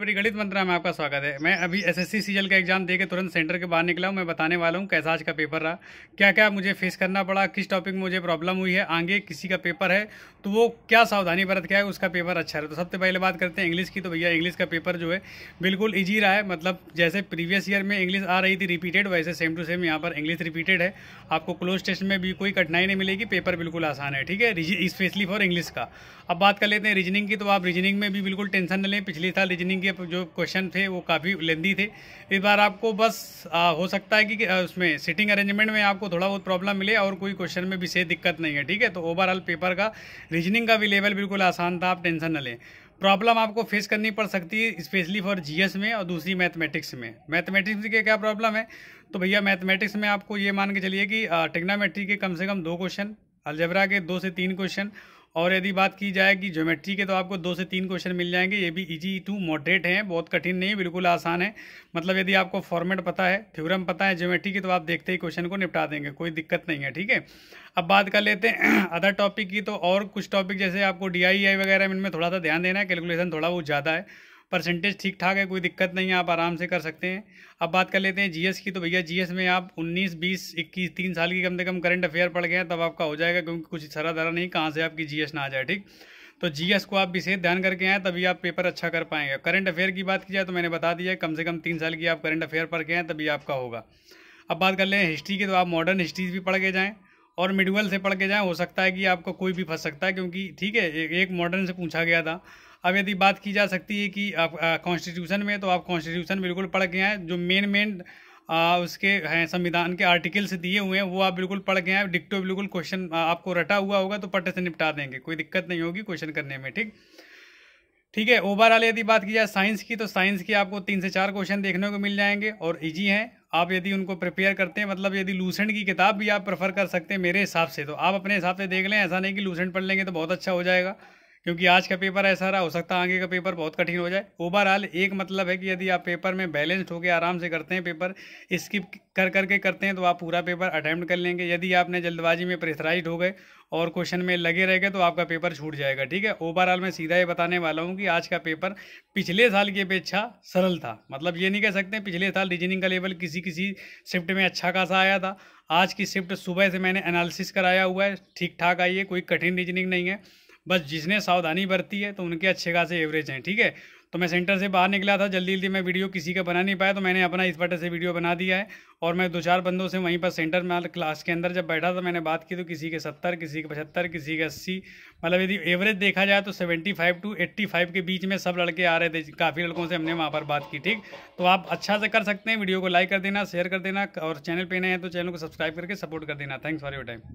परिगणित गणित मंत्रा में आपका स्वागत है मैं अभी एसएससी सीएल का एग्जाम देकर तुरंत सेंटर के बाहर निकला हूँ मैं बताने वाला हूँ कैसा आज का पेपर रहा क्या क्या मुझे फेस करना पड़ा किस टॉपिक में मुझे प्रॉब्लम हुई है आगे किसी का पेपर है तो वो क्या सावधानी बरत क्या है उसका पेपर अच्छा रहा तो सबसे पहले बात करते हैं इंग्लिश की तो भैया इंग्लिश का पेपर जो है बिल्कुल ईजी रहा है मतलब जैसे प्रीवियस ईयर में इंग्लिश आ रही थी रिपीटेड वैसे सेम टू सेम यहाँ पर इंग्लिश रिपीटेड है आपको क्लोज टेस्ट में भी कोई कठिनाई नहीं मिलेगी पेपर बिल्कुल आसान है ठीक है स्पेशली फॉर इंग्लिश का अब बात कर लेते हैं रीजनिंग की तो आप रीजनिंग में भी बिल्कुल टेंशन न लें पिछली साल रीजनिंग के जो क्वेश्चन थे वो काफ़ी लेंदी थे इस बार आपको बस आ, हो सकता है कि, कि उसमें सिटिंग अरेंजमेंट में आपको थोड़ा बहुत प्रॉब्लम मिले और कोई क्वेश्चन में भी से दिक्कत नहीं है ठीक है तो ओवरऑल पेपर का रीजनिंग का भी लेवल बिल्कुल आसान था आप टेंशन न लें प्रॉब्लम आपको फेस करनी पड़ सकती है स्पेशली फॉर जीएस में और दूसरी मैथमेटिक्स में मैथमेटिक्स के क्या प्रॉब्लम है तो भैया मैथमेटिक्स में आपको ये मान के चलिए कि टेक्नामेट्री के कम से कम दो क्वेश्चन अलजबरा के दो से तीन क्वेश्चन और यदि बात की जाए कि ज्योमेट्री के तो आपको दो से तीन क्वेश्चन मिल जाएंगे ये भी इजी टू मॉडरेट हैं बहुत कठिन नहीं बिल्कुल आसान है मतलब यदि आपको फॉर्मेट पता है थ्योरम पता है ज्योमेट्री की तो आप देखते ही क्वेश्चन को निपटा देंगे कोई दिक्कत नहीं है ठीक है अब बात कर लेते हैं अदर टॉपिक की तो और कुछ टॉपिक जैसे आपको डी e वगैरह इनमें थोड़ा सा ध्यान देना है कैलकुलेशन थोड़ा बहुत ज़्यादा है परसेंटेज ठीक ठाक है कोई दिक्कत नहीं है आप आराम से कर सकते हैं अब बात कर लेते हैं जीएस की तो भैया जीएस में आप 19, 20, 21, तीन साल की कम से कम करंट अफेयर पड़ गए हैं तब आपका हो जाएगा क्योंकि कुछ सरा धरा नहीं कहाँ से आपकी जीएस ना आ जाए ठीक तो जीएस को आप विशेष ध्यान करके आएँ तभी आप पेपर अच्छा कर पाएंगे करंट अफेयर की बात की जाए तो मैंने बता दिया कम से कम तीन साल की आप करंट अफेयर पढ़ के आएँ तभी आपका होगा अब बात कर लें हिस्ट्री की तो आप मॉडर्न हिस्ट्रीज भी पढ़ के जाएँ और मिडवल से पढ़ के जाएँ हो सकता है कि आपको कोई भी फंस सकता है क्योंकि ठीक है एक मॉडर्न से पूछा गया था अब यदि बात की जा सकती है कि आप कॉन्स्टिट्यूशन में तो आप कॉन्स्टिट्यूशन बिल्कुल पढ़ गए हैं जो मेन मेन उसके हैं संविधान के आर्टिकल्स दिए हुए हैं वो आप बिल्कुल पढ़ गए हैं डिक्टो बिल्कुल क्वेश्चन आपको रटा हुआ होगा तो पट्टे से निपटा देंगे कोई दिक्कत नहीं होगी क्वेश्चन करने में ठीक ठीक है ओवरऑल यदि बात की जाए साइंस की तो साइंस की आपको तीन से चार क्वेश्चन देखने को मिल जाएंगे और इजी हैं आप यदि उनको प्रिपेयर करते हैं मतलब यदि लूसेंट की किताब भी आप प्रेफर कर सकते हैं मेरे हिसाब से तो आप अपने हिसाब से देख लें ऐसा नहीं कि लूसेंट पढ़ लेंगे तो बहुत अच्छा हो जाएगा क्योंकि आज का पेपर ऐसा रहा हो सकता है आगे का पेपर बहुत कठिन हो जाए ओवरऑल एक मतलब है कि यदि आप पेपर में बैलेंस्ड होकर आराम से करते हैं पेपर स्किप कर करके करते हैं तो आप पूरा पेपर अटैम्प्ट कर लेंगे यदि आपने जल्दबाजी में प्रेसराइज हो गए और क्वेश्चन में लगे रह गए तो आपका पेपर छूट जाएगा ठीक है ओवरऑल मैं सीधा ये बताने वाला हूँ कि आज का पेपर पिछले साल की अपेक्षा सरल था मतलब ये नहीं कह सकते पिछले साल रीजनिंग का लेवल किसी किसी शिफ्ट में अच्छा खासा आया था आज की शिफ्ट सुबह से मैंने एनालिसिस कराया हुआ है ठीक ठाक आई है कोई कठिन रीजनिंग नहीं है बस जिसने सावधानी बरती है तो उनके अच्छे खासे एवरेज हैं ठीक है तो मैं सेंटर से बाहर निकला था जल्दी जल्दी मैं वीडियो किसी का बना नहीं पाया तो मैंने अपना इस बटे से वीडियो बना दिया है और मैं दो चार बंदों से वहीं पर सेंटर में क्लास के अंदर जब बैठा था मैंने बात की तो किसी के सत्तर किसी के पचहत्तर किसी के अस्सी मतलब यदि एवरेज देखा जाए तो seventy five to eighty five के बीच में सब लड़के आ रहे थे काफ़ी लड़कों से हमने वहाँ पर बात की ठीक तो आप अच्छा से कर सकते हैं वीडियो को लाइक कर देना शेयर कर देना और चैनल पर नए हैं तो चैनल को सब्सक्राइब करके सपोर्ट कर देना थैंक्स फॉर योर टाइम